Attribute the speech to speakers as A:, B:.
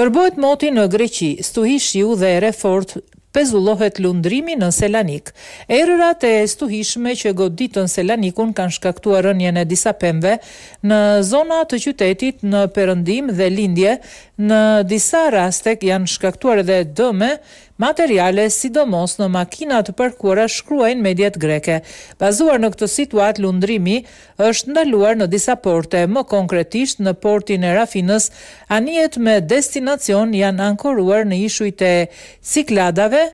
A: Tërbohet moti në Greqi, stuhi shiu dhe ere fort pezullohet lundrimi në Selanik. Erërat e stuhishme që goditën Selanikun kanë shkaktuar rënjën e disa pemve në zona të qytetit në përëndim dhe lindje, në disa rastek janë shkaktuar edhe dëme materiale, sidomos në makinat të përkuara shkruajnë mediat greke. Bazuar në këtë situat, lundrimi është ndaluar në disa porte, më konkretisht në portin e Rafinës, anijet me destinacion janë ankoruar në ishujt e cikladave,